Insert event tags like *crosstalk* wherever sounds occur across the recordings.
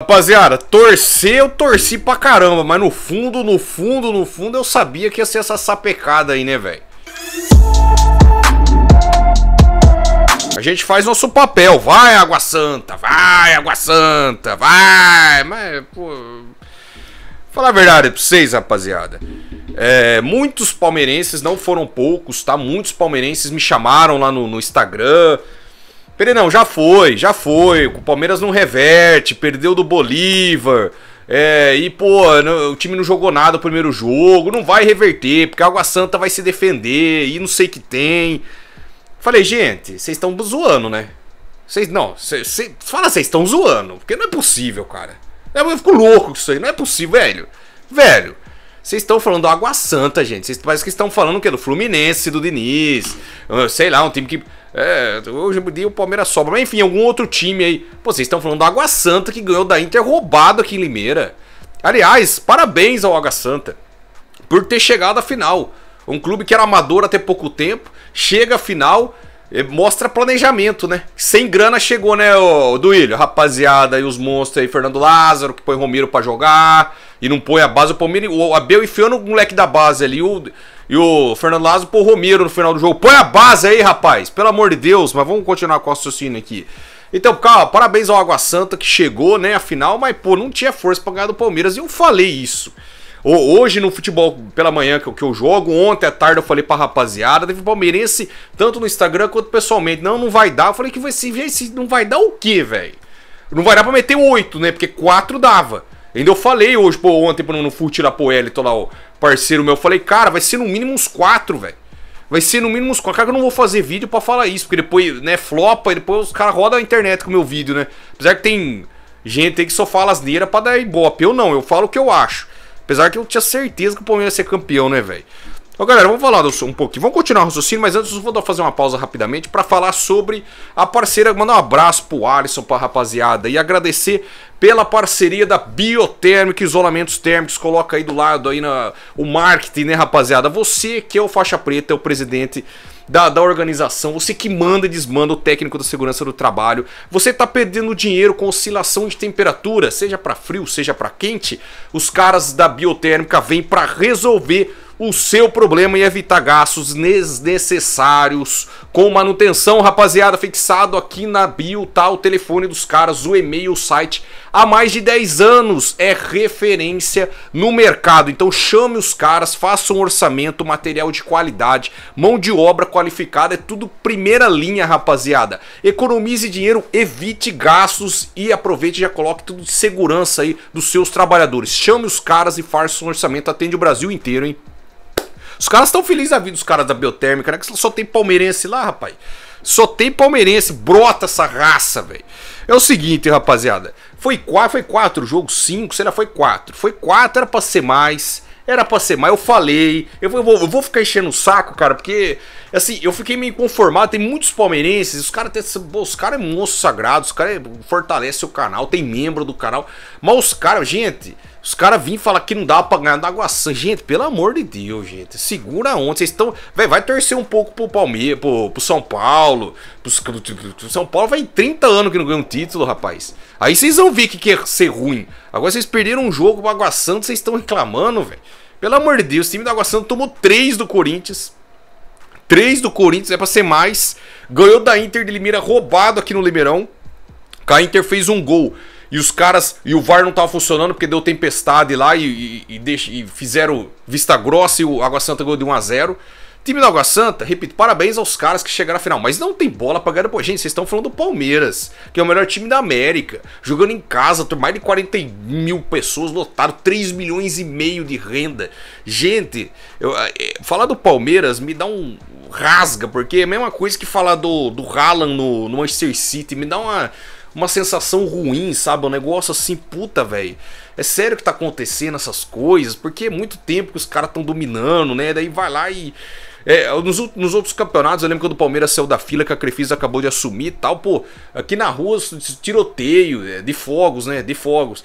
Rapaziada, torcer eu torci pra caramba, mas no fundo, no fundo, no fundo eu sabia que ia ser essa sapecada aí, né, velho? A gente faz nosso papel, vai Água Santa, vai Água Santa, vai, mas, pô. Falar a verdade pra vocês, rapaziada. É, muitos palmeirenses, não foram poucos, tá? Muitos palmeirenses me chamaram lá no, no Instagram não, já foi, já foi. O Palmeiras não reverte, perdeu do Bolívar. É, e, pô, o time não jogou nada no primeiro jogo, não vai reverter, porque a Água Santa vai se defender e não sei o que tem. Falei, gente, vocês estão zoando, né? Vocês, não, cê, cê, fala vocês estão zoando, porque não é possível, cara. Eu fico louco com isso aí, não é possível, velho. Velho, vocês estão falando do Água Santa, gente. Vocês parece que estão falando o quê? Do Fluminense, do Diniz. Ah, sei lá, um time que. É, hoje em dia o Palmeiras sobra. Mas enfim, algum outro time aí. Pô, vocês estão falando do Água Santa que ganhou da Inter roubado aqui em Limeira. Aliás, parabéns ao Água Santa por ter chegado à final. Um clube que era amador até pouco tempo, chega à final, eh, mostra planejamento, né? Sem grana chegou, né, o Duílio? Rapaziada, e os monstros aí, Fernando Lázaro, que põe Romero para jogar e não põe a base. O Palmeiras, o Abel enfiando o moleque da base ali. O, e o Fernando Lazo pô Romero no final do jogo. Põe a base aí, rapaz. Pelo amor de Deus. Mas vamos continuar com o raciocínio aqui. Então, cara, parabéns ao Água Santa que chegou, né, a final, mas, pô, não tinha força pra ganhar do Palmeiras. E eu falei isso. Hoje no futebol pela manhã que eu jogo, ontem à tarde eu falei pra rapaziada, teve palmeirense, tanto no Instagram quanto pessoalmente. Não, não vai dar. Eu falei que vai se não vai dar o quê, velho? Não vai dar pra meter oito, né? Porque quatro dava. Ainda eu falei hoje, pô, ontem no, no Full Tirapoelito lá, o parceiro meu, eu falei, cara, vai ser no mínimo uns quatro, velho. Vai ser no mínimo uns quatro. Cara, que eu não vou fazer vídeo para falar isso, porque depois, né, flopa e depois os caras rodam a internet com o meu vídeo, né? Apesar que tem gente aí que só fala asneira pra dar ibope. Eu não, eu falo o que eu acho. Apesar que eu tinha certeza que o Palmeiras ia ser campeão, né, velho? Então, galera, vamos falar um pouquinho. Vamos continuar o raciocínio, mas antes eu vou fazer uma pausa rapidamente para falar sobre a parceira. Mandar um abraço pro Alisson, pra rapaziada, e agradecer pela parceria da Biotérmica Isolamentos Térmicos. Coloca aí do lado aí na, o marketing, né, rapaziada? Você que é o faixa preta, é o presidente da, da organização, você que manda e desmanda o técnico da segurança do trabalho, você tá perdendo dinheiro com oscilação de temperatura, seja para frio, seja para quente, os caras da biotérmica vêm para resolver o seu problema e evitar gastos desnecessários com manutenção, rapaziada, fixado aqui na bio, tá? O telefone dos caras, o e-mail, o site. Há mais de 10 anos é referência no mercado. Então chame os caras, faça um orçamento, material de qualidade, mão de obra qualificada, é tudo primeira linha, rapaziada. Economize dinheiro, evite gastos e aproveite e já coloque tudo de segurança aí dos seus trabalhadores. Chame os caras e faça um orçamento, atende o Brasil inteiro, hein? Os caras estão felizes da vida, os caras da biotérmica, né? Que só tem palmeirense lá, rapaz. Só tem palmeirense, brota essa raça, velho. É o seguinte, rapaziada. Foi quatro, foi quatro jogos, cinco, será foi quatro. Foi quatro, era pra ser mais. Era pra ser mais, eu falei. Eu vou, eu vou ficar enchendo o saco, cara, porque. Assim, eu fiquei meio conformado. Tem muitos palmeirenses, os caras Os caras é monstro sagrado, os caras é, fortalece o canal, tem membro do canal. Mas os caras, gente. Os caras vêm falar que não dá pra ganhar da Água Santa. Gente, pelo amor de Deus, gente. Segura onde? Vocês estão. Vai torcer um pouco pro Palmeiras, pro, pro, São Paulo. Pros, pro São Paulo vai em 30 anos que não ganha um título, rapaz. Aí vocês vão ver que quer é ser ruim. Agora vocês perderam um jogo pro Água Santa, vocês estão reclamando, velho. Pelo amor de Deus, o time da Água Santa tomou 3 do Corinthians. 3 do Corinthians, é pra ser mais. Ganhou da Inter de Limeira roubado aqui no Limeirão. A Inter fez um gol e os caras. E o VAR não tava funcionando porque deu tempestade lá e, e, e, e fizeram vista grossa e o Água Santa ganhou de 1 a 0 Time da Água Santa, repito, parabéns aos caras que chegaram à final, mas não tem bola pra ganhar. Pô, gente, vocês estão falando do Palmeiras, que é o melhor time da América, jogando em casa, mais de 40 mil pessoas lotaram 3 milhões e meio de renda. Gente, eu, é, falar do Palmeiras me dá um rasga, porque é a mesma coisa que falar do, do Haaland no, no Manchester City, me dá uma uma sensação ruim, sabe? Um negócio assim, puta, velho. É sério que tá acontecendo essas coisas? Porque é muito tempo que os caras estão dominando, né? Daí vai lá e. É, nos, nos, outros campeonatos, eu lembro quando o Palmeiras saiu da fila que a Crefisa acabou de assumir e tal, pô, aqui na rua tiroteio, é, de fogos, né? De fogos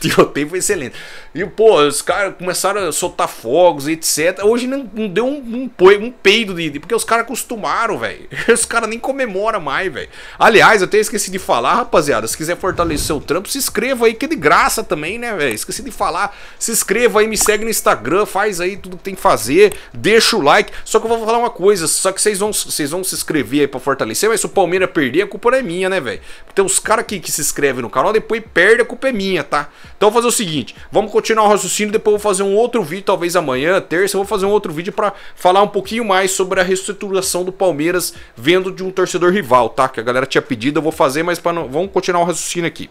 tiroteio é, *laughs* foi excelente. E, pô, os caras começaram a soltar fogos, etc. Hoje não, não deu um, um, peido de, Porque os caras acostumaram, velho. *laughs* Os caras nem comemoram mais, velho. Aliás, eu até esqueci de falar, rapaziada. Se quiser fortalecer seu trampo, se inscreva aí, que é de graça também, né, velho? Esqueci de falar. Se inscreva aí, me segue no Instagram, faz aí tudo que tem que fazer. Deixa o like. Só que eu vou falar uma coisa. Só que vocês vão, vocês vão se inscrever aí pra fortalecer. Mas se o Palmeiras perder, a culpa não é minha, né, velho? Porque tem uns caras aqui que se inscrevem no canal, depois perde, a culpa é minha tá? Então vou fazer o seguinte, vamos continuar o raciocínio, depois vou fazer um outro vídeo, talvez amanhã, terça, vou fazer um outro vídeo para falar um pouquinho mais sobre a reestruturação do Palmeiras vendo de um torcedor rival, tá? Que a galera tinha pedido, eu vou fazer, mas para não, vamos continuar o raciocínio aqui.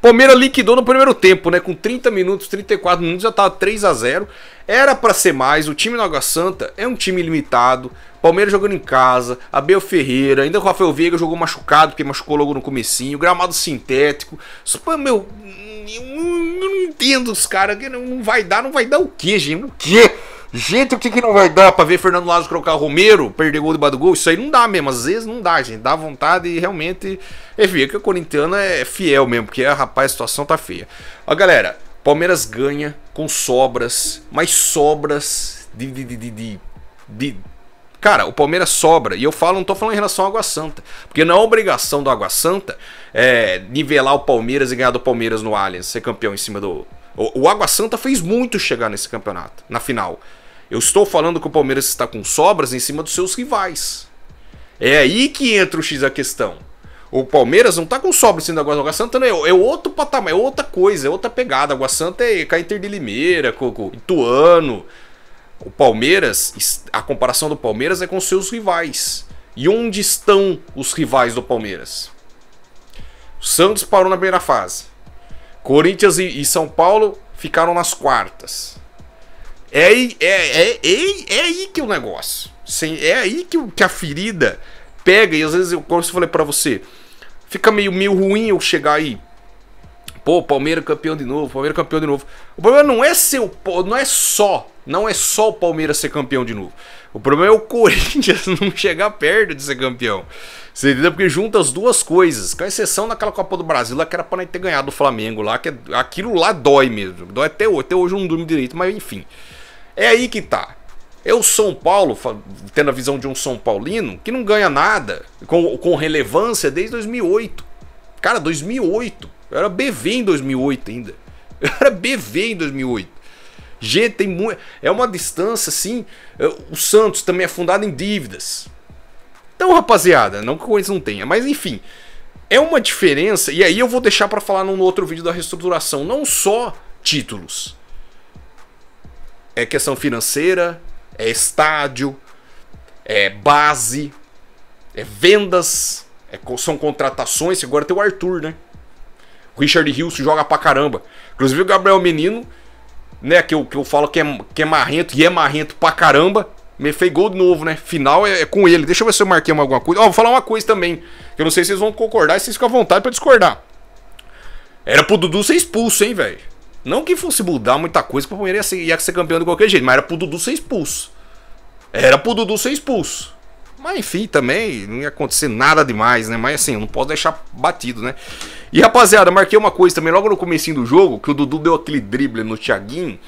Palmeiras liquidou no primeiro tempo, né? Com 30 minutos, 34 minutos, já tava 3 a 0 Era para ser mais. O time do Água Santa é um time limitado. Palmeiras jogando em casa, Abel Ferreira, ainda o Rafael Veiga jogou machucado, porque machucou logo no comecinho, gramado sintético. Super, meu, eu não entendo os caras, não vai dar, não vai dar o quê, gente? O quê? Gente, o que, que não vai dar pra ver Fernando Lázaro o Romero, perder gol debaixo do gol? Isso aí não dá mesmo, às vezes não dá, gente. Dá vontade e realmente é ver que a corintiana é fiel mesmo, porque, ah, rapaz, a situação tá feia. Ó, galera, Palmeiras ganha com sobras, mas sobras de, de, de, de, de Cara, o Palmeiras sobra. E eu falo, não tô falando em relação ao Água Santa. Porque não é obrigação do Água Santa é, nivelar o Palmeiras e ganhar do Palmeiras no Allianz, ser campeão em cima do. O, o Água Santa fez muito chegar nesse campeonato, na final. Eu estou falando que o Palmeiras está com sobras em cima dos seus rivais. É aí que entra o X a questão. O Palmeiras não está com sobra em cima da Água Santa, não né? é outro patamar, é outra coisa, é outra pegada. A Água Santa é Caíter Inter de Limeira, Coco Ituano. O Palmeiras, a comparação do Palmeiras é com seus rivais. E onde estão os rivais do Palmeiras? O Santos parou na primeira fase. Corinthians e São Paulo ficaram nas quartas. É, é, é, é, é aí que é o negócio. Sim, é aí que, que a ferida pega. E às vezes, eu, como eu falei para você, fica meio, meio ruim eu chegar aí. Pô, Palmeiras campeão de novo, Palmeiras campeão de novo. O problema não é ser o, não é só, não é só o Palmeiras ser campeão de novo. O problema é o *laughs* Corinthians não chegar perto de ser campeão. Você entendeu? Porque junta as duas coisas. Com exceção daquela Copa do Brasil, lá que era pra nós ter ganhado o Flamengo lá, que é, aquilo lá dói mesmo. Dói até hoje. Até hoje eu não durmo direito, mas enfim. É aí que tá. É o São Paulo, tendo a visão de um São Paulino, que não ganha nada com, com relevância desde 2008. Cara, 2008. Eu era BV em 2008 ainda. *laughs* Eu era BV em 2008. Gente, tem muito. É uma distância assim. Eh, o Santos também é fundado em dívidas. Então, rapaziada, não que coisa não tenha, mas enfim. É uma diferença, e aí eu vou deixar para falar num outro vídeo da reestruturação, não só títulos é questão financeira, é estádio, é base, é vendas, é, são contratações. Agora tem o Arthur, né? O Richard Hilson joga pra caramba. Inclusive o Gabriel Menino, né? Que eu, que eu falo que é, que é marrento e é marrento pra caramba. Me fez gol de novo, né? Final é, é, com ele. Deixa eu ver se eu marquei alguma coisa. Ó, oh, vou falar uma coisa também. Que eu não sei se vocês vão concordar e vocês ficam à vontade para discordar. Era pro Dudu ser expulso, hein, velho? Não que fosse mudar muita coisa, que o Palmeiras ia ser, ia ser campeão de qualquer jeito, mas era pro Dudu ser expulso. Era pro Dudu ser expulso. Mas enfim, também não ia acontecer nada demais, né? Mas assim, eu não posso deixar batido, né? E rapaziada, marquei uma coisa também logo no começo do jogo, que o Dudu deu aquele drible no Thiaguinho.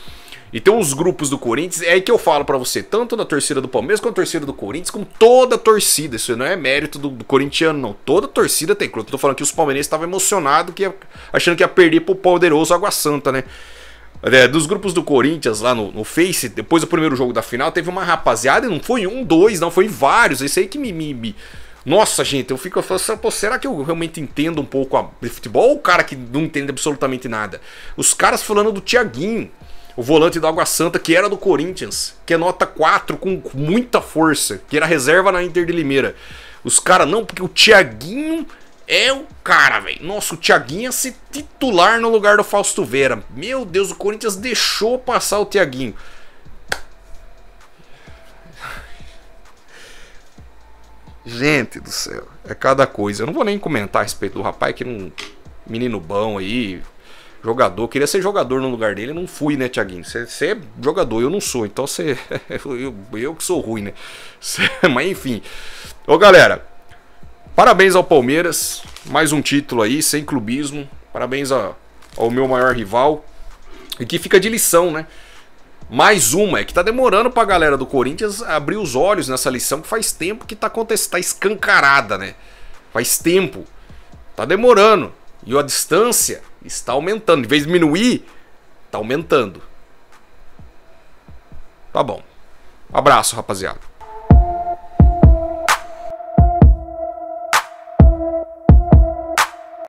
E tem uns grupos do Corinthians, é aí que eu falo para você, tanto na torcida do Palmeiras quanto na torcida do Corinthians, como toda a torcida. Isso não é mérito do, do corintiano, não. Toda a torcida tem clube. Eu tô falando que os palmeirenses estavam emocionados, que achando que ia perder pro poderoso Água Santa, né? É, dos grupos do Corinthians lá no, no, Face, depois do primeiro jogo da final, teve uma rapaziada, e não foi um, dois, não, foi vários. Isso aí que me, me, me... Nossa, gente, eu fico falando, assim, pô, será que eu realmente entendo um pouco de futebol ou o cara que não entende absolutamente nada? Os caras falando do Tiaguinho o volante do Água Santa, que era do Corinthians, que é nota 4 com muita força, que era reserva na Inter de Limeira. Os caras não, porque o Thiaguinho é o cara, velho. Nossa, o Thiaguinho é se titular no lugar do Fausto Vera. Meu Deus, o Corinthians deixou passar o Thiaguinho. Gente do céu, é cada coisa. Eu não vou nem comentar a respeito do rapaz que não. É menino bom aí, jogador. Queria ser jogador no lugar dele, não fui, né, Tiaguinho? Você é jogador, eu não sou. Então você. *laughs* eu, eu que sou ruim, né? Cê... *laughs* Mas enfim. Ô, galera. Parabéns ao Palmeiras. Mais um título aí, sem clubismo. Parabéns a, ao meu maior rival. E que fica de lição, né? Mais uma, é que tá demorando pra galera do Corinthians abrir os olhos nessa lição que faz tempo que tá acontecendo, tá escancarada, né? Faz tempo. Tá demorando. E a distância está aumentando. Em vez de diminuir, está aumentando. Tá bom. Um abraço, rapaziada.